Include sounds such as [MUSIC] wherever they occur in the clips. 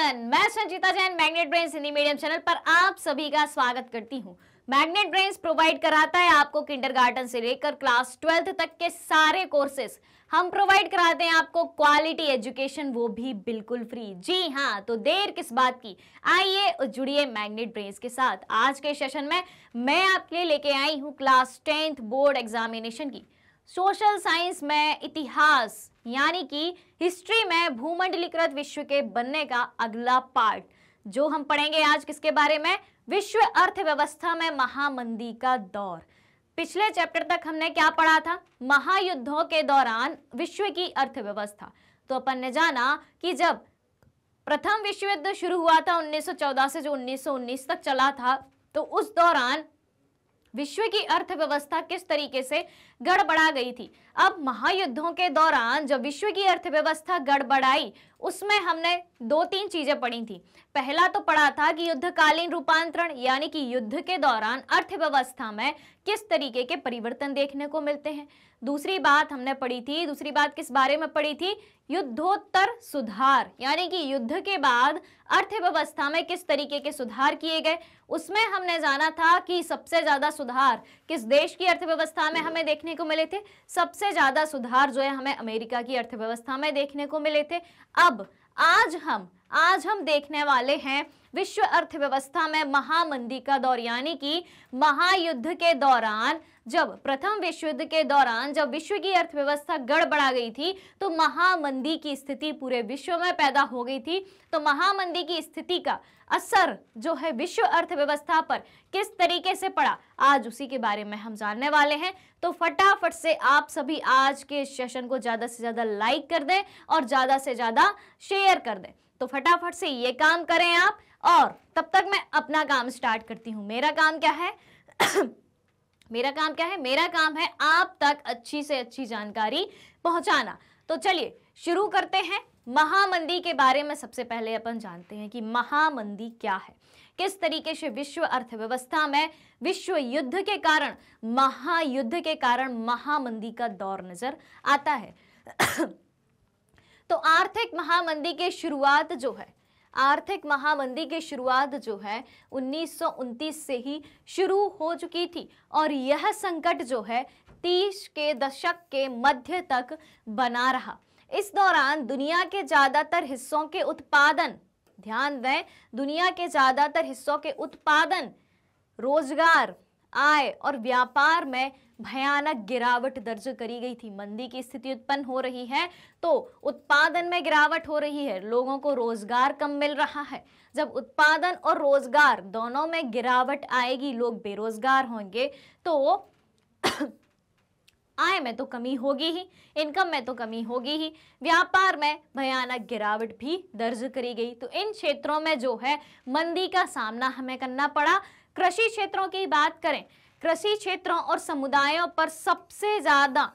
नमन मैं Sanjeeta Jain magnet brains Hindi medium channel पर आप सभी का स्वागत करती हूं मैग्नेट ब्रेन्स प्रोवाइड कराता है आपको किंडरगार्टन से लेकर क्लास ट्वेल्थ तक के सारे कोर्सेस हम प्रोवाइड कराते हैं आपको क्वालिटी एजुकेशन वो भी बिल्कुल फ्री जी हाँ तो देर किस बात की आइए जुड़िए मैग्नेट ब्रेन्स के साथ आज के सेशन में मैं आपके लिए लेके आई हूँ क्लास टेंथ बोर्ड एग्जामिनेशन की सोशल साइंस में इतिहास यानी कि हिस्ट्री में भूमंडलीकृत विश्व के बनने का अगला पार्ट जो हम पढ़ेंगे आज किसके बारे में विश्व अर्थव्यवस्था में महामंदी का दौर पिछले चैप्टर तक हमने क्या पढ़ा था महायुद्धों के दौरान विश्व की अर्थव्यवस्था तो अपन ने जाना कि जब प्रथम विश्व युद्ध शुरू हुआ था 1914 से जो 1919 तक चला था तो उस दौरान विश्व की अर्थव्यवस्था किस तरीके से गड़बड़ा गई थी अब महायुद्धों के दौरान जब विश्व की अर्थव्यवस्था गड़बड़ाई उसमें हमने दो तीन चीज़ें पढ़ी थी पहला तो पढ़ा था कि युद्धकालीन रूपांतरण यानी कि युद्ध के दौरान अर्थव्यवस्था में किस तरीके के परिवर्तन देखने को मिलते हैं दूसरी बात हमने पढ़ी थी दूसरी बात किस बारे में पढ़ी थी युद्धोत्तर सुधार यानी कि युद्ध के बाद अर्थव्यवस्था में किस तरीके के सुधार किए गए उसमें हमने जाना था कि सबसे ज़्यादा सुधार किस देश की अर्थव्यवस्था में हमें देखने को मिले थे सबसे ज़्यादा सुधार जो है हमें अमेरिका की अर्थव्यवस्था में देखने को मिले थे अब अब आज हम आज हम देखने वाले हैं विश्व अर्थव्यवस्था में महामंदी का दौर यानी कि महायुद्ध के दौरान जब प्रथम विश्व युद्ध के दौरान जब विश्व की अर्थव्यवस्था गड़बड़ा गई थी तो महामंदी की स्थिति पूरे विश्व में पैदा हो गई थी तो महामंदी की स्थिति का असर जो है विश्व अर्थव्यवस्था पर किस तरीके से पड़ा आज उसी के बारे में हम जानने वाले हैं तो फटाफट से आप सभी आज के सेशन को ज़्यादा से ज़्यादा लाइक कर दें और ज़्यादा से ज़्यादा शेयर कर दें तो फटाफट से ये काम करें आप और तब तक मैं अपना काम स्टार्ट करती हूँ मेरा काम क्या है [COUGHS] मेरा काम क्या है मेरा काम है आप तक अच्छी से अच्छी जानकारी पहुंचाना तो चलिए शुरू करते हैं महामंदी के बारे में सबसे पहले अपन जानते हैं कि महामंदी क्या है किस तरीके से विश्व अर्थव्यवस्था में विश्व युद्ध के कारण महायुद्ध के कारण महामंदी का दौर नजर आता है [COUGHS] तो आर्थिक महामंदी की शुरुआत जो है आर्थिक महामंदी की शुरुआत जो है उन्नीस से ही शुरू हो चुकी थी और यह संकट जो है तीस के दशक के मध्य तक बना रहा इस दौरान दुनिया के ज़्यादातर हिस्सों के उत्पादन ध्यान दें दुनिया के ज़्यादातर हिस्सों के उत्पादन रोजगार आय और व्यापार में भयानक गिरावट दर्ज करी गई थी मंदी की स्थिति उत्पन्न हो रही है तो उत्पादन में गिरावट हो रही है लोगों को रोजगार कम मिल रहा है जब उत्पादन और रोजगार दोनों में गिरावट आएगी लोग बेरोजगार होंगे तो [COUGHS] आय में तो कमी होगी ही इनकम में तो कमी होगी ही व्यापार में भयानक गिरावट भी दर्ज करी गई तो इन क्षेत्रों में जो है मंदी का सामना हमें करना पड़ा कृषि क्षेत्रों की बात करें कृषि क्षेत्रों और समुदायों पर सबसे ज़्यादा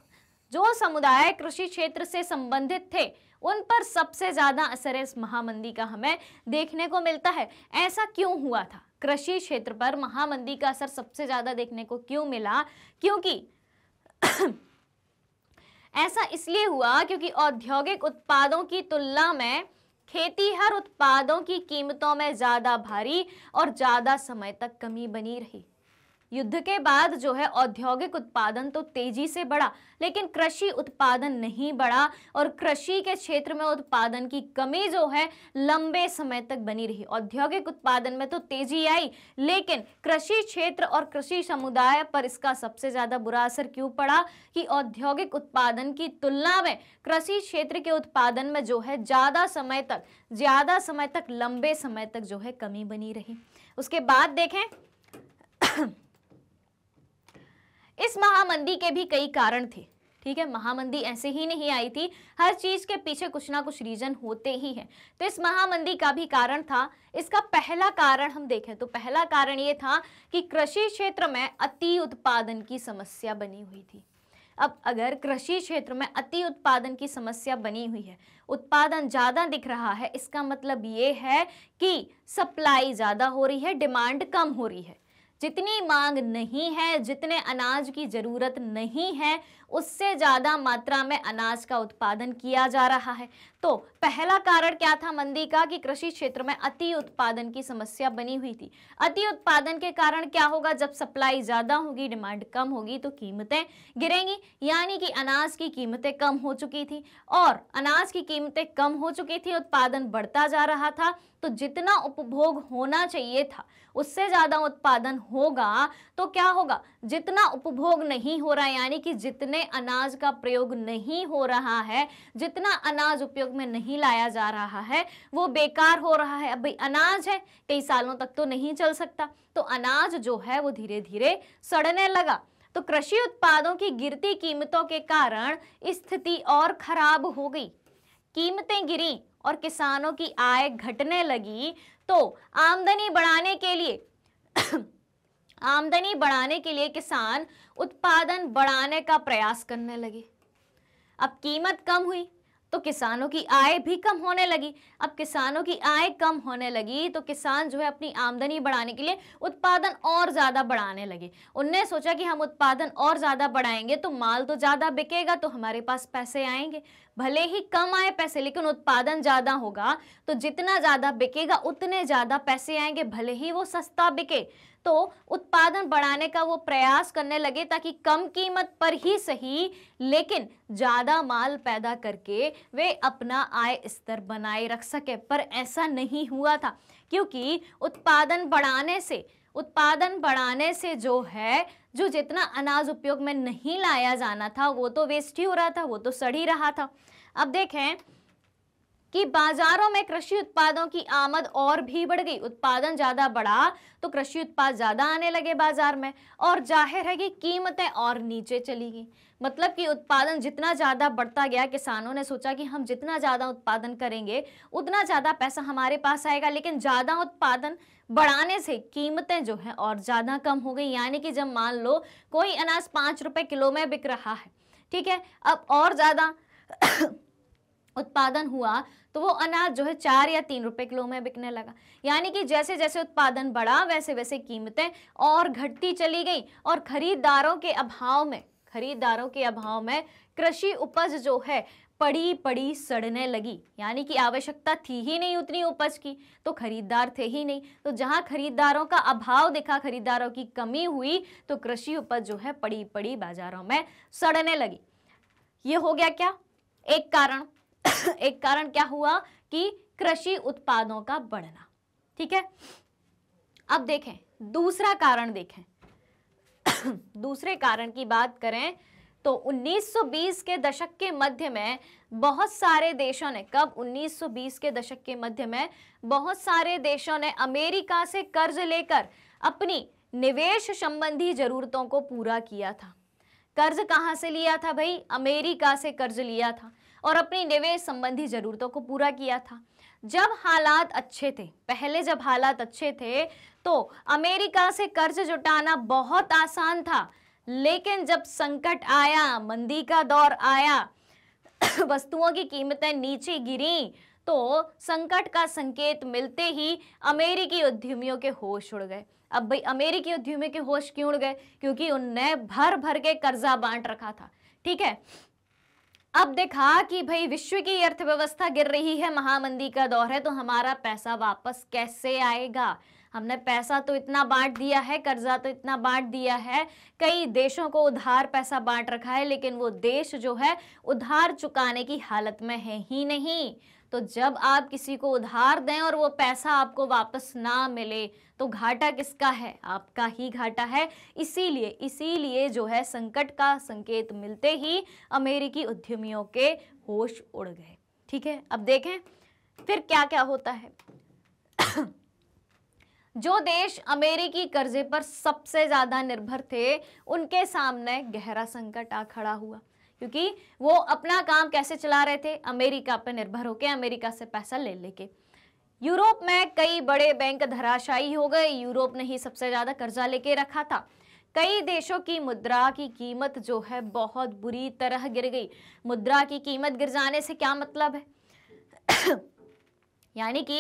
जो समुदाय कृषि क्षेत्र से संबंधित थे उन पर सबसे ज़्यादा असर इस महामंदी का हमें देखने को मिलता है ऐसा क्यों हुआ था कृषि क्षेत्र पर महामंदी का असर सबसे ज़्यादा देखने को क्यों मिला क्योंकि [COUGHS] ऐसा इसलिए हुआ क्योंकि औद्योगिक उत्पादों की तुलना में खेती हर उत्पादों की कीमतों में ज़्यादा भारी और ज़्यादा समय तक कमी बनी रही युद्ध के बाद जो है औद्योगिक उत्पादन तो तेजी से बढ़ा लेकिन कृषि उत्पादन नहीं बढ़ा और कृषि के क्षेत्र में उत्पादन की कमी जो है लंबे समय तक बनी रही औद्योगिक उत्पादन में तो तेजी आई लेकिन कृषि क्षेत्र और कृषि समुदाय पर इसका सबसे ज़्यादा बुरा असर क्यों पड़ा कि औद्योगिक उत्पादन की तुलना में कृषि क्षेत्र के उत्पादन में जो है ज़्यादा समय तक ज़्यादा समय तक लंबे समय तक जो है कमी बनी रही उसके बाद देखें इस महामंदी के भी कई कारण थे ठीक है महामंदी ऐसे ही नहीं आई थी हर चीज के पीछे कुछ ना कुछ रीजन होते ही हैं तो इस महामंदी का भी कारण था इसका पहला कारण हम देखें तो पहला कारण ये था कि कृषि क्षेत्र में अति उत्पादन की समस्या बनी हुई थी अब अगर कृषि क्षेत्र में अति उत्पादन की समस्या बनी हुई है उत्पादन ज़्यादा दिख रहा है इसका मतलब ये है कि सप्लाई ज़्यादा हो रही है डिमांड कम हो रही है जितनी मांग नहीं है जितने अनाज की ज़रूरत नहीं है उससे ज़्यादा मात्रा में अनाज का उत्पादन किया जा रहा है तो पहला कारण क्या था मंदी का कि कृषि क्षेत्र में अति उत्पादन की समस्या बनी हुई थी अति उत्पादन के कारण क्या होगा जब सप्लाई ज्यादा होगी डिमांड कम होगी तो कीमतें गिरेंगी यानी कि अनाज की कीमतें कम हो चुकी थी और अनाज की कीमतें कम हो चुकी थी उत्पादन बढ़ता जा रहा था तो जितना उपभोग होना चाहिए था उससे ज़्यादा उत्पादन होगा तो क्या होगा जितना उपभोग नहीं हो रहा यानी कि जितने अनाज का प्रयोग नहीं हो रहा है जितना अनाज उपयोग में नहीं लाया जा रहा है वो बेकार हो रहा है अब भाई अनाज है कई सालों तक तो नहीं चल सकता तो अनाज जो है वो धीरे धीरे सड़ने लगा तो कृषि उत्पादों की गिरती कीमतों के कारण स्थिति और खराब हो गई कीमतें गिरी और किसानों की आय घटने लगी तो आमदनी बढ़ाने के लिए [COUGHS] आमदनी बढ़ाने के लिए किसान उत्पादन बढ़ाने का प्रयास करने लगे अब कीमत कम हुई तो किसानों की आय भी कम होने लगी अब किसानों की आय कम होने लगी तो किसान जो है अपनी आमदनी बढ़ाने के लिए उत्पादन और ज़्यादा बढ़ाने लगे उनने सोचा कि हम उत्पादन और ज़्यादा बढ़ाएंगे तो माल तो ज़्यादा बिकेगा तो हमारे पास पैसे आएंगे भले ही कम आए पैसे लेकिन उत्पादन ज़्यादा होगा तो जितना ज़्यादा बिकेगा उतने ज़्यादा पैसे आएंगे भले ही वो सस्ता बिके तो उत्पादन बढ़ाने का वो प्रयास करने लगे ताकि कम कीमत पर ही सही लेकिन ज़्यादा माल पैदा करके वे अपना आय स्तर बनाए रख सके पर ऐसा नहीं हुआ था क्योंकि उत्पादन बढ़ाने से उत्पादन बढ़ाने से जो है जो जितना अनाज उपयोग में नहीं लाया जाना था वो तो वेस्ट ही हो रहा था वो तो सड़ ही रहा था अब देखें कि बाजारों में कृषि उत्पादों की आमद और भी बढ़ गई उत्पादन ज़्यादा बढ़ा तो कृषि उत्पाद ज़्यादा आने लगे बाजार में और जाहिर है कि कीमतें और नीचे चली गई मतलब कि उत्पादन जितना ज़्यादा बढ़ता गया किसानों ने सोचा कि हम जितना ज़्यादा उत्पादन करेंगे उतना ज़्यादा पैसा हमारे पास आएगा लेकिन ज़्यादा उत्पादन बढ़ाने से कीमतें जो है और ज़्यादा कम हो गई यानी कि जब मान लो कोई अनाज पांच रुपये किलो में बिक रहा है ठीक है अब और ज़्यादा उत्पादन हुआ तो वो अनाज जो है चार या तीन रुपए किलो में बिकने लगा यानी कि जैसे जैसे उत्पादन बढ़ा वैसे वैसे कीमतें और घटती चली गई और खरीदारों के अभाव में खरीदारों के अभाव में कृषि उपज जो है पड़ी पड़ी सड़ने लगी यानी कि आवश्यकता थी ही नहीं उतनी उपज की तो खरीदार थे ही नहीं तो जहां खरीदारों का अभाव दिखा खरीदारों की कमी हुई तो कृषि उपज जो है पड़ी पड़ी बाजारों में सड़ने लगी ये हो गया क्या एक कारण [COUGHS] एक कारण क्या हुआ कि कृषि उत्पादों का बढ़ना ठीक है अब देखें दूसरा कारण देखें [COUGHS] दूसरे कारण की बात करें तो 1920 के दशक के मध्य में बहुत सारे देशों ने कब 1920 के दशक के मध्य में बहुत सारे देशों ने अमेरिका से कर्ज लेकर अपनी निवेश संबंधी जरूरतों को पूरा किया था कर्ज कहाँ से लिया था भाई अमेरिका से कर्ज लिया था और अपनी निवेश संबंधी जरूरतों को पूरा किया था जब हालात अच्छे थे पहले जब हालात अच्छे थे तो अमेरिका से कर्ज जुटाना बहुत आसान था लेकिन जब संकट आया मंदी का दौर आया [COUGHS] वस्तुओं की कीमतें नीचे गिरी तो संकट का संकेत मिलते ही अमेरिकी उद्यमियों के होश उड़ गए अब भाई अमेरिकी उद्यमियों के होश क्यों उड़ गए क्योंकि उनने भर भर के कर्जा बांट रखा था ठीक है अब देखा कि भाई विश्व की अर्थव्यवस्था गिर रही है महामंदी का दौर है तो हमारा पैसा वापस कैसे आएगा हमने पैसा तो इतना बांट दिया है कर्जा तो इतना बांट दिया है कई देशों को उधार पैसा बांट रखा है लेकिन वो देश जो है उधार चुकाने की हालत में है ही नहीं तो जब आप किसी को उधार दें और वो पैसा आपको वापस ना मिले तो घाटा किसका है आपका ही घाटा है इसीलिए इसीलिए जो है संकट का संकेत मिलते ही अमेरिकी उद्यमियों के होश उड़ गए ठीक है अब देखें फिर क्या क्या होता है [COUGHS] जो देश अमेरिकी कर्जे पर सबसे ज़्यादा निर्भर थे उनके सामने गहरा संकट आ खड़ा हुआ क्योंकि वो अपना काम कैसे चला रहे थे अमेरिका पर निर्भर होकर अमेरिका से पैसा ले लेके यूरोप में कई बड़े बैंक धराशायी हो गए यूरोप ने ही सबसे ज़्यादा कर्जा लेके रखा था कई देशों की मुद्रा की कीमत जो है बहुत बुरी तरह गिर गई मुद्रा की कीमत गिर जाने से क्या मतलब है [COUGHS] यानी कि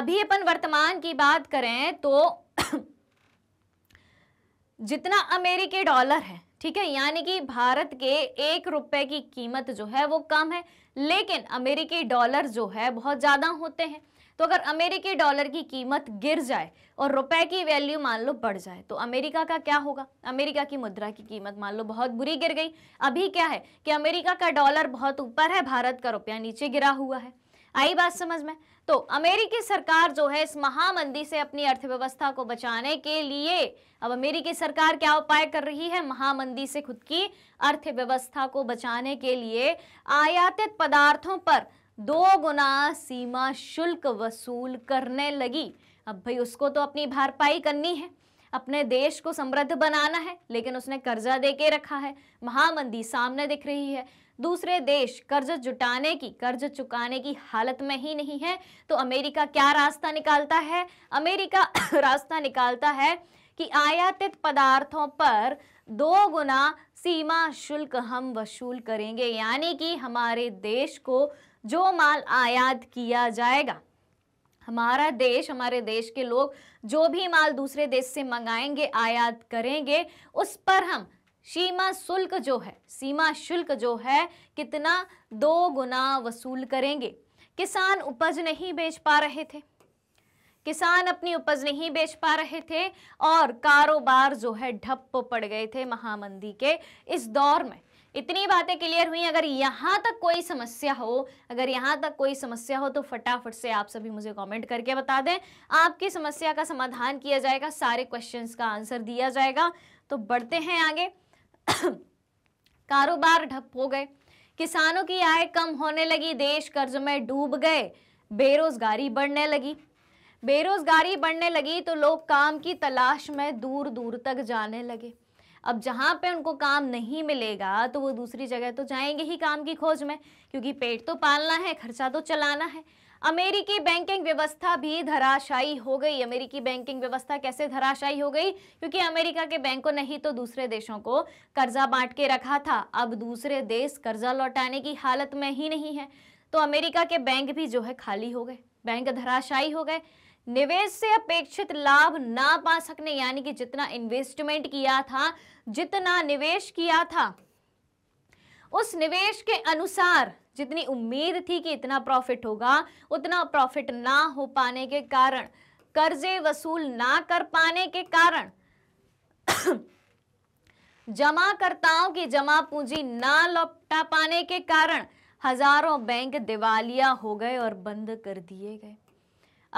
अभी अपन वर्तमान की बात करें तो [COUGHS] जितना अमेरिकी डॉलर है ठीक है यानी कि भारत के एक रुपए की कीमत जो है वो कम है लेकिन अमेरिकी डॉलर जो है बहुत ज़्यादा होते हैं तो अगर अमेरिकी डॉलर की कीमत गिर जाए और रुपए की वैल्यू मान लो बढ़ जाए तो अमेरिका का क्या होगा अमेरिका की मुद्रा की कीमत मान लो बहुत बुरी गिर गई अभी क्या है कि अमेरिका का डॉलर बहुत ऊपर है भारत का रुपया नीचे गिरा हुआ है आई बात समझ में तो अमेरिकी सरकार जो है इस महामंदी से अपनी अर्थव्यवस्था को बचाने के लिए अब अमेरिकी सरकार क्या उपाय कर रही है महामंदी से खुद की अर्थव्यवस्था को बचाने के लिए आयातित पदार्थों पर दो गुना सीमा शुल्क वसूल करने लगी अब भाई उसको तो अपनी भरपाई करनी है अपने देश को समृद्ध बनाना है लेकिन उसने कर्जा दे के रखा है महामंदी सामने दिख रही है दूसरे देश कर्ज जुटाने की कर्ज चुकाने की हालत में ही नहीं है तो अमेरिका क्या रास्ता निकालता है अमेरिका [COUGHS] रास्ता निकालता है कि आयातित पदार्थों पर दो गुना सीमा शुल्क हम वसूल करेंगे यानी कि हमारे देश को जो माल आयात किया जाएगा हमारा देश हमारे देश के लोग जो भी माल दूसरे देश से मंगाएंगे आयात करेंगे उस पर हम सीमा शुल्क जो है सीमा शुल्क जो है कितना दो गुना वसूल करेंगे किसान उपज नहीं बेच पा रहे थे किसान अपनी उपज नहीं बेच पा रहे थे और कारोबार जो है ढप पड़ गए थे महामंदी के इस दौर में इतनी बातें क्लियर हुई अगर यहाँ तक कोई समस्या हो अगर यहाँ तक कोई समस्या हो तो फटाफट से आप सभी मुझे कमेंट करके बता दें आपकी समस्या का समाधान किया जाएगा सारे क्वेश्चंस का आंसर दिया जाएगा तो बढ़ते हैं आगे कारोबार ठप हो गए किसानों की आय कम होने लगी देश कर्ज में डूब गए बेरोजगारी बढ़ने लगी बेरोजगारी बढ़ने लगी तो लोग काम की तलाश में दूर दूर तक जाने लगे अब जहाँ पे उनको काम नहीं मिलेगा तो वो दूसरी जगह तो जाएंगे ही काम की खोज में क्योंकि पेट तो पालना है खर्चा तो चलाना है अमेरिकी बैंकिंग व्यवस्था भी धराशायी हो गई अमेरिकी बैंकिंग व्यवस्था कैसे धराशायी हो गई क्योंकि अमेरिका के बैंकों ने ही तो दूसरे देशों को कर्जा बांट के रखा था अब दूसरे देश कर्जा लौटाने की हालत में ही नहीं है तो अमेरिका के बैंक भी जो है खाली हो गए बैंक धराशायी हो गए निवेश से अपेक्षित लाभ ना पा सकने यानी कि जितना इन्वेस्टमेंट किया था जितना निवेश किया था उस निवेश के अनुसार जितनी उम्मीद थी कि इतना प्रॉफिट होगा उतना प्रॉफिट ना हो पाने के कारण कर्जे वसूल ना कर पाने के कारण [COUGHS] जमाकर्ताओं की जमा पूंजी ना लौटा पाने के कारण हजारों बैंक दिवालिया हो गए और बंद कर दिए गए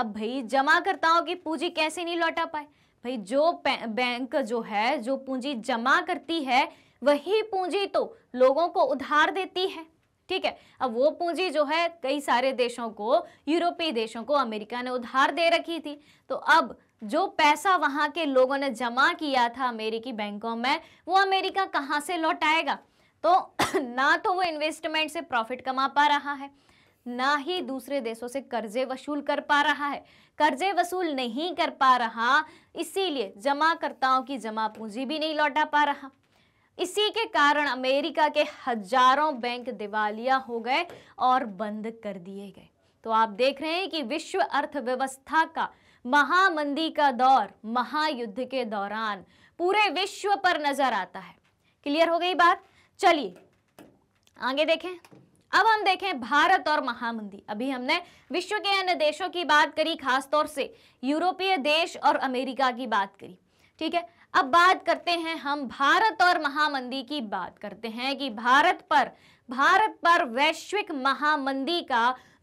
अब भाई जमाकर्ताओं की पूंजी कैसे नहीं लौटा पाए भाई जो बैंक जो है जो पूंजी जमा करती है वही पूंजी तो लोगों को उधार देती है ठीक है अब वो पूंजी जो है कई सारे देशों को यूरोपीय देशों को अमेरिका ने उधार दे रखी थी तो अब जो पैसा वहाँ के लोगों ने जमा किया था अमेरिकी बैंकों में वो अमेरिका कहाँ से लौटाएगा तो [CLEARS THROAT] ना तो वो इन्वेस्टमेंट से प्रॉफिट कमा पा रहा है ना ही दूसरे देशों से कर्जे वसूल कर पा रहा है कर्जे वसूल नहीं कर पा रहा इसीलिए जमाकर्ताओं की जमा पूंजी भी नहीं लौटा पा रहा इसी के कारण अमेरिका के हजारों बैंक दिवालिया हो गए और बंद कर दिए गए तो आप देख रहे हैं कि विश्व अर्थव्यवस्था का महामंदी का दौर महायुद्ध के दौरान पूरे विश्व पर नजर आता है क्लियर हो गई बात चलिए आगे देखें अब हम देखें भारत और महामंदी अभी हमने विश्व के अन्य देशों की बात करी खासतौर से यूरोपीय देश और अमेरिका की बात करी ठीक है अब बात करते हैं हम भारत और महामंदी की बात करते हैं कि भारत पर भारत पर वैश्विक महामंदी का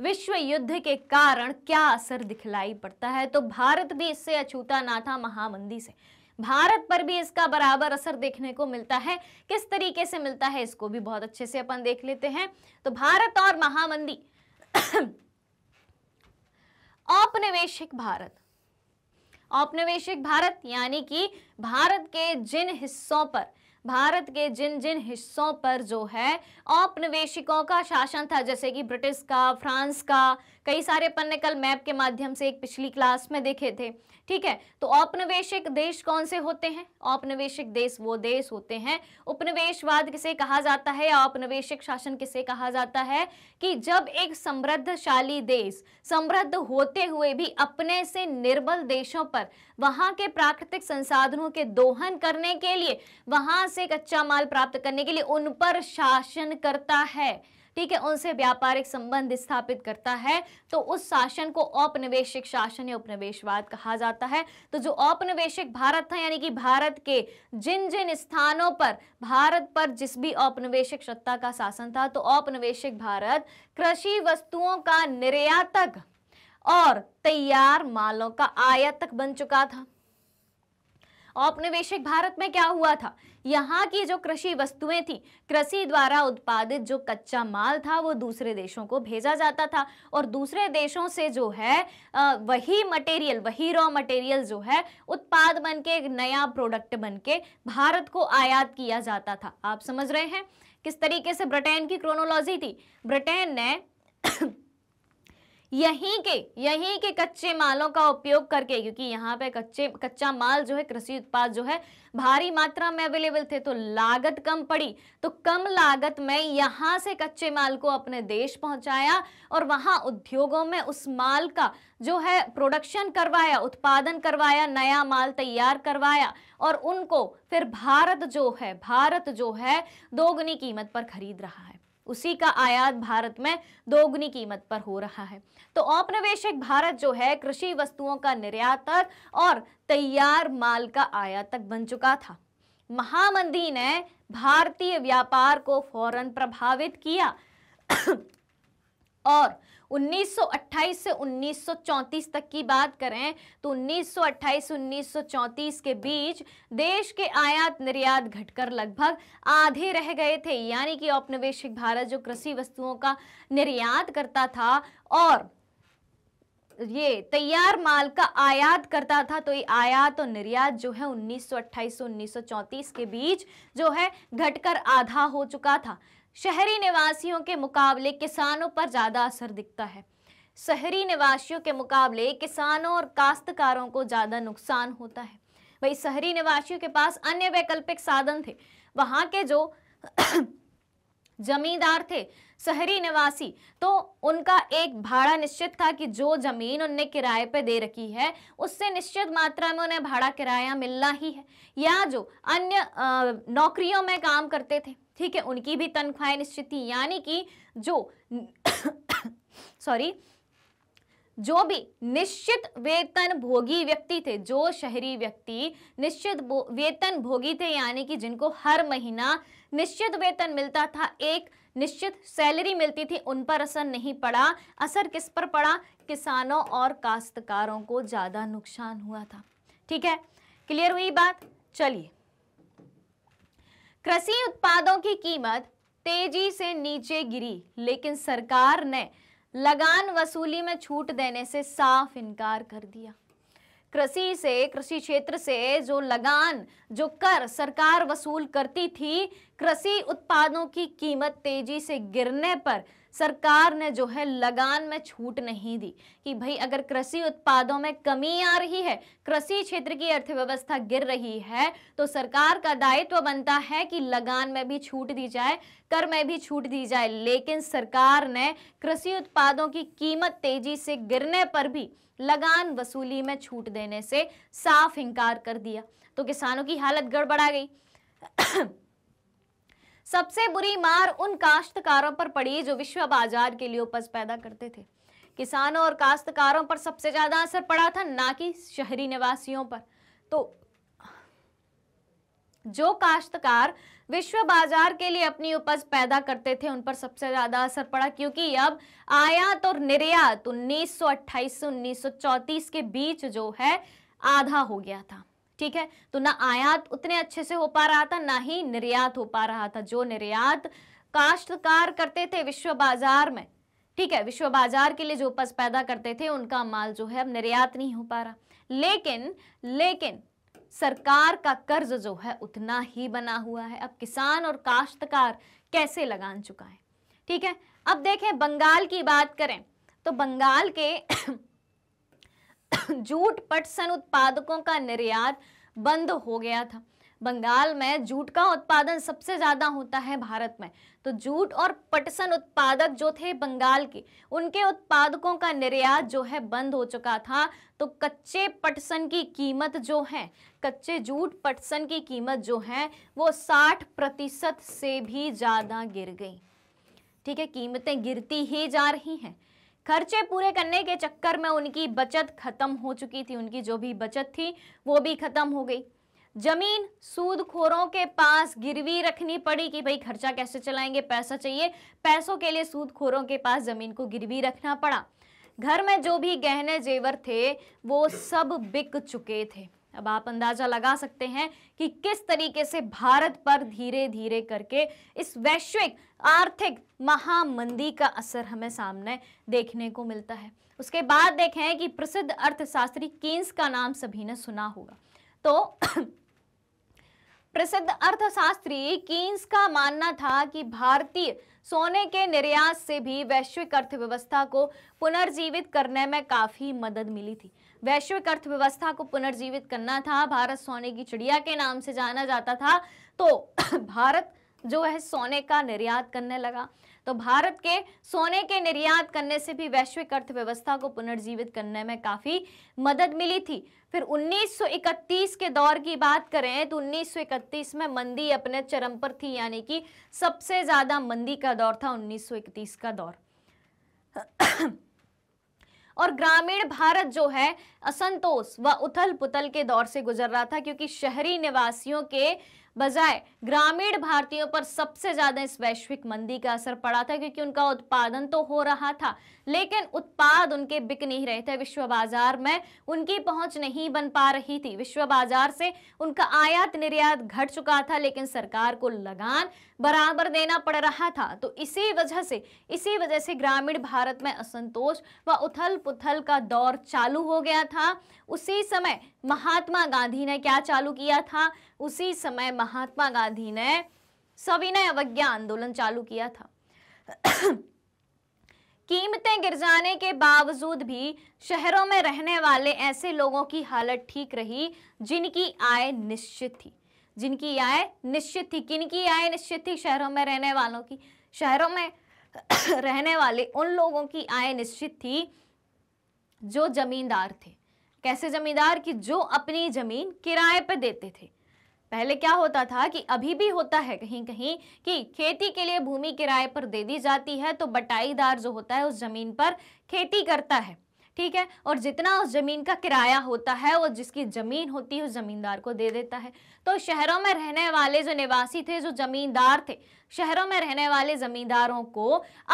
विश्व युद्ध के कारण क्या असर दिखलाई पड़ता है तो भारत भी इससे अछूता ना था महामंदी से भारत पर भी इसका बराबर असर देखने को मिलता है किस तरीके से मिलता है इसको भी बहुत अच्छे से अपन देख लेते हैं तो भारत और महामंदी औपनिवेशिक भारत औपनिवेशिक भारत यानी कि भारत के जिन हिस्सों पर भारत के जिन जिन हिस्सों पर जो है औपनिवेशिकों का शासन था जैसे कि ब्रिटिश का फ्रांस का कई सारे पन्ने कल मैप के माध्यम से एक पिछली क्लास में देखे थे ठीक है तो औपनिवेशिक देश कौन से होते हैं औपनिवेशिक देश वो देश होते हैं उपनिवेशवाद किसे कहा जाता है या औपनिवेशिक शासन किसे कहा जाता है कि जब एक समृद्धशाली देश समृद्ध होते हुए भी अपने से निर्बल देशों पर वहाँ के प्राकृतिक संसाधनों गैसों के दोहन करने के लिए वहां से कच्चा माल प्राप्त करने के लिए उन पर शासन करता है ठीक है उनसे व्यापारिक संबंध स्थापित करता है तो उस शासन को औपनिवेशिक शासन या उपनिवेशवाद कहा जाता है तो जो औपनिवेशिक भारत था यानी कि भारत के जिन जिन स्थानों पर भारत पर जिस भी औपनिवेशिक सत्ता का शासन था तो औपनिवेशिक भारत कृषि वस्तुओं का निर्यातक और तैयार मालों का आयातक बन चुका था औपनिवेशिक भारत में क्या हुआ था यहाँ की जो कृषि वस्तुएं थी कृषि द्वारा उत्पादित जो कच्चा माल था वो दूसरे देशों को भेजा जाता था और दूसरे देशों से जो है वही मटेरियल वही रॉ मटेरियल जो है उत्पाद बन के एक नया प्रोडक्ट बन के भारत को आयात किया जाता था आप समझ रहे हैं किस तरीके से ब्रिटेन की क्रोनोलॉजी थी ब्रिटेन ने यहीं के यहीं के कच्चे मालों का उपयोग करके क्योंकि यहाँ पे कच्चे कच्चा माल जो है कृषि उत्पाद जो है भारी मात्रा में अवेलेबल थे तो लागत कम पड़ी तो कम लागत में यहाँ से कच्चे माल को अपने देश पहुँचाया और वहाँ उद्योगों में उस माल का जो है प्रोडक्शन करवाया उत्पादन करवाया नया माल तैयार करवाया और उनको फिर भारत जो है भारत जो है दोगुनी कीमत पर खरीद रहा है उसी का आयात भारत में दोगुनी कीमत पर हो रहा है तो औपनिवेशिक भारत जो है कृषि वस्तुओं का निर्यातक और तैयार माल का आयातक बन चुका था महामंदी ने भारतीय व्यापार को फौरन प्रभावित किया और 1928 से 1934 तक की बात करें तो 1928 1934 के बीच देश के आयात निर्यात घटकर लगभग आधे रह गए थे यानी कि औपनिवेशिक भारत जो कृषि वस्तुओं का निर्यात करता था और ये तैयार माल का आयात करता था तो ये आयात और निर्यात जो है 1928 से 1934 के बीच जो है घटकर आधा हो चुका था शहरी निवासियों के मुकाबले किसानों पर ज़्यादा असर दिखता है शहरी निवासियों के मुकाबले किसानों और काश्तकारों को ज़्यादा नुकसान होता है वही शहरी निवासियों के पास अन्य वैकल्पिक साधन थे वहाँ के जो [CLEARS THROAT] जमींदार थे शहरी निवासी तो उनका एक भाड़ा निश्चित था कि जो जमीन उनने किराए पर दे रखी है उससे निश्चित मात्रा में उन्हें भाड़ा किराया मिलना ही है या जो अन्य नौकरियों में काम करते थे ठीक है उनकी भी तनख्वाहें निश्चित थी यानी कि जो सॉरी [COUGHS] जो भी निश्चित वेतन भोगी व्यक्ति थे जो शहरी व्यक्ति निश्चित वेतन भोगी थे यानी कि जिनको हर महीना निश्चित वेतन मिलता था एक निश्चित सैलरी मिलती थी उन पर असर नहीं पड़ा असर किस पर पड़ा किसानों और काश्तकारों को ज़्यादा नुकसान हुआ था ठीक है क्लियर हुई बात चलिए कृषि उत्पादों की कीमत तेजी से नीचे गिरी लेकिन सरकार ने लगान वसूली में छूट देने से साफ इनकार कर दिया कृषि से कृषि क्षेत्र से जो लगान जो कर सरकार वसूल करती थी कृषि उत्पादों की कीमत तेजी से गिरने पर सरकार ने जो है लगान में छूट नहीं दी कि भाई अगर कृषि उत्पादों में कमी आ रही है कृषि क्षेत्र की अर्थव्यवस्था गिर रही है तो सरकार का दायित्व तो बनता है कि लगान में भी छूट दी जाए कर में भी छूट दी जाए लेकिन सरकार ने कृषि उत्पादों की कीमत तेजी से गिरने पर भी लगान वसूली में छूट देने से साफ इनकार कर दिया तो किसानों की हालत गड़बड़ा गई सबसे बुरी मार उन काश्तकारों पर पड़ी जो विश्व बाजार के लिए उपज पैदा करते थे किसानों और काश्तकारों पर सबसे ज़्यादा असर पड़ा था ना कि शहरी निवासियों पर तो जो काश्तकार विश्व बाजार के लिए अपनी उपज पैदा करते थे उन पर सबसे ज़्यादा असर पड़ा क्योंकि अब आयात और निर्यात 1928 सौ के बीच जो है आधा हो गया था ठीक है तो ना आयात उतने अच्छे से हो पा रहा था ना ही निर्यात हो पा रहा था जो निर्यात काश्तकार करते थे विश्व बाजार में ठीक है विश्व बाजार के लिए जो उपज पैदा करते थे उनका माल जो है अब निर्यात नहीं हो पा रहा लेकिन लेकिन सरकार का कर्ज जो है उतना ही बना हुआ है अब किसान और काश्तकार कैसे लगान चुका है ठीक है अब देखें बंगाल की बात करें तो बंगाल के जूट पटसन उत्पादकों का निर्यात बंद हो गया था बंगाल में जूट का उत्पादन सबसे ज़्यादा होता है भारत में तो जूट और पटसन उत्पादक जो थे बंगाल के उनके उत्पादकों का निर्यात जो है बंद हो चुका था तो कच्चे पटसन की कीमत जो है कच्चे जूट पटसन की कीमत जो है वो 60 प्रतिशत से भी ज़्यादा गिर गई ठीक है कीमतें गिरती ही जा रही हैं खर्चे पूरे करने के चक्कर में उनकी बचत खत्म हो चुकी थी उनकी जो भी बचत थी वो भी खत्म हो गई जमीन सूदखोरों के पास गिरवी रखनी पड़ी कि भाई खर्चा कैसे चलाएंगे पैसा चाहिए पैसों के लिए सूदखोरों के पास जमीन को गिरवी रखना पड़ा घर में जो भी गहने जेवर थे वो सब बिक चुके थे अब आप अंदाजा लगा सकते हैं कि किस तरीके से भारत पर धीरे धीरे करके इस वैश्विक आर्थिक महामंदी का असर हमें सामने देखने को मिलता है उसके बाद देखें कि प्रसिद्ध अर्थशास्त्री कीन्स का नाम सभी ने सुना होगा तो [CLEARS THROAT] प्रसिद्ध अर्थशास्त्री कीन्स का मानना था कि भारतीय सोने के निर्यात से भी वैश्विक अर्थव्यवस्था को पुनर्जीवित करने में काफ़ी मदद मिली थी वैश्विक अर्थव्यवस्था को पुनर्जीवित करना था भारत सोने की चिड़िया के नाम से जाना जाता था तो [COUGHS] भारत जो है सोने का निर्यात करने लगा तो भारत के सोने के निर्यात करने से भी वैश्विक अर्थव्यवस्था को पुनर्जीवित करने में काफ़ी मदद मिली थी फिर 1931 के दौर की बात करें तो 1931 में मंदी अपने चरम पर थी यानी कि सबसे ज़्यादा मंदी का दौर था 1931 का दौर और ग्रामीण भारत जो है असंतोष व उथल पुथल के दौर से गुजर रहा था क्योंकि शहरी निवासियों के बजाय ग्रामीण भारतीयों पर सबसे ज्यादा इस वैश्विक मंदी का असर पड़ा था क्योंकि उनका उत्पादन तो हो रहा था लेकिन उत्पाद उनके बिक नहीं रहे थे विश्व बाजार में उनकी पहुंच नहीं बन पा रही थी विश्व बाजार से उनका आयात निर्यात घट चुका था लेकिन सरकार को लगान बराबर देना पड़ रहा था तो इसी वजह से इसी वजह से ग्रामीण भारत में असंतोष व उथल पुथल का दौर चालू हो गया था उसी समय महात्मा गांधी ने क्या चालू किया था उसी समय महात्मा गांधी ने सविनय अवज्ञा आंदोलन चालू किया था कीमतें गिर जाने के बावजूद भी शहरों में रहने वाले ऐसे लोगों की हालत ठीक रही जिनकी आय निश्चित थी जिनकी आय निश्चित थी किनकी आय निश्चित थी शहरों में रहने वालों की शहरों में [CLEARS THROAT] रहने वाले उन लोगों की आय निश्चित थी जो जमींदार थे कैसे जमींदार कि जो अपनी जमीन किराए पर देते थे पहले क्या होता था कि अभी भी होता है कहीं कहीं कि खेती के लिए भूमि किराए पर दे दी जाती है तो बटाईदार जो होता है उस ज़मीन पर खेती करता है ठीक है और जितना उस ज़मीन का किराया होता है वो जिसकी ज़मीन होती है उस ज़मींदार को दे देता है तो शहरों में रहने वाले जो निवासी थे जो ज़मींदार थे शहरों में रहने वाले ज़मींदारों को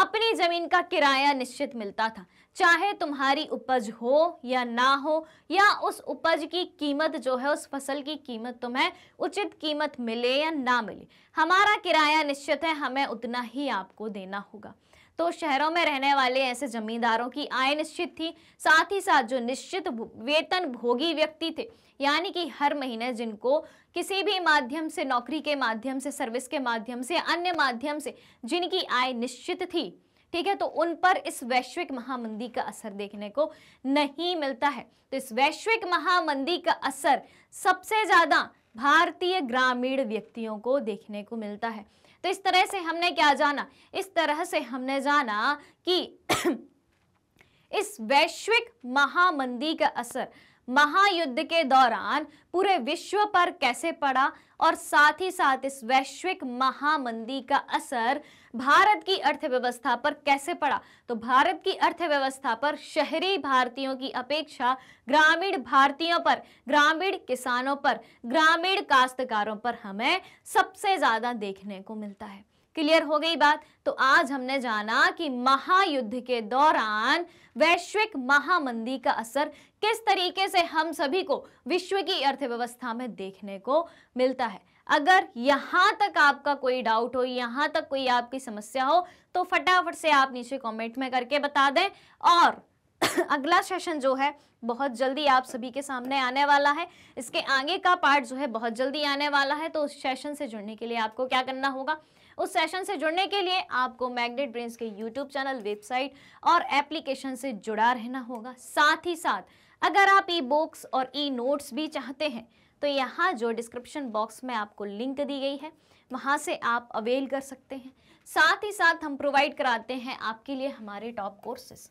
अपनी ज़मीन का किराया निश्चित मिलता था चाहे तुम्हारी उपज हो या ना हो या उस उपज की कीमत जो है उस फसल की कीमत तुम्हें उचित कीमत मिले या ना मिले हमारा किराया निश्चित है हमें उतना ही आपको देना होगा तो शहरों में रहने वाले ऐसे जमींदारों की आय निश्चित थी साथ ही साथ जो निश्चित वेतन भोगी व्यक्ति थे यानी कि हर महीने जिनको किसी भी माध्यम से नौकरी के माध्यम से सर्विस के माध्यम से अन्य माध्यम से जिनकी आय निश्चित थी ठीक है तो उन पर इस वैश्विक महामंदी का असर देखने को नहीं मिलता है तो इस वैश्विक महामंदी का असर सबसे ज़्यादा भारतीय ग्रामीण व्यक्तियों को देखने को मिलता है तो इस तरह से हमने क्या जाना इस तरह से हमने जाना कि [CLEARS THROAT] इस वैश्विक महामंदी का असर महायुद्ध के दौरान पूरे विश्व पर कैसे पड़ा और साथ ही साथ इस वैश्विक महामंदी का असर भारत की अर्थव्यवस्था पर कैसे पड़ा तो भारत की अर्थव्यवस्था पर शहरी भारतीयों की अपेक्षा ग्रामीण भारतीयों पर ग्रामीण किसानों पर ग्रामीण काश्तकारों पर हमें सबसे ज़्यादा देखने को मिलता है क्लियर हो गई बात तो आज हमने जाना कि महायुद्ध के दौरान वैश्विक महामंदी का असर किस तरीके से हम सभी को विश्व की अर्थव्यवस्था में देखने को मिलता है अगर यहाँ तक आपका कोई डाउट हो यहाँ तक कोई आपकी समस्या हो तो फटाफट से आप नीचे कमेंट में करके बता दें और [COUGHS] अगला सेशन जो है बहुत जल्दी आप सभी के सामने आने वाला है इसके आगे का पार्ट जो है बहुत जल्दी आने वाला है तो उस सेशन से जुड़ने के लिए आपको क्या करना होगा उस सेशन से जुड़ने के लिए आपको मैग्नेट ब्रेन्स के यूट्यूब चैनल वेबसाइट और एप्लीकेशन से जुड़ा रहना होगा साथ ही साथ अगर आप ई बुक्स और ई नोट्स भी चाहते हैं तो यहाँ जो डिस्क्रिप्शन बॉक्स में आपको लिंक दी गई है वहाँ से आप अवेल कर सकते हैं साथ ही साथ हम प्रोवाइड कराते हैं आपके लिए हमारे टॉप कोर्सेज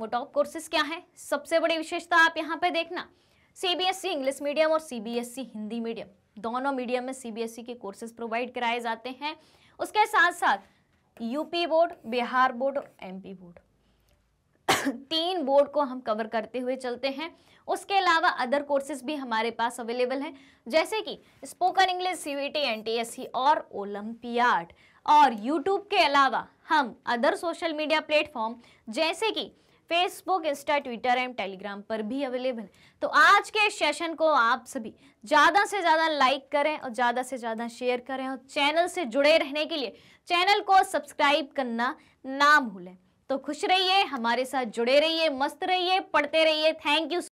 वो टॉप कोर्सेज क्या हैं सबसे बड़ी विशेषता आप यहाँ पे देखना सीबीएसई इंग्लिश मीडियम और सीबीएसई हिंदी मीडियम दोनों मीडियम में सीबीएसई e के कोर्सेज प्रोवाइड कराए जाते हैं उसके साथ साथ यूपी बोर्ड बिहार बोर्ड और पी बोर्ड तीन बोर्ड को हम कवर करते हुए चलते हैं उसके अलावा अदर कोर्सेज भी हमारे पास अवेलेबल हैं जैसे कि spoken English C V T N T S C और ओलम्पियाड और यूट्यूब के अलावा हम अदर सोशल मीडिया प्लेटफॉर्म जैसे कि Facebook Insta Twitter and Telegram पर भी अवेलेबल तो आज के सेशन को आप सभी ज़्यादा से ज़्यादा लाइक करें और ज़्यादा से ज़्यादा शेयर करें और चैनल से जुड़े रहने के लिए चैनल को सब्सक्राइब करना ना भूलें तो खुश रहिए हमारे साथ जुड़े रहिए मस्त रहिए पढ़ते रहिए थैंक यू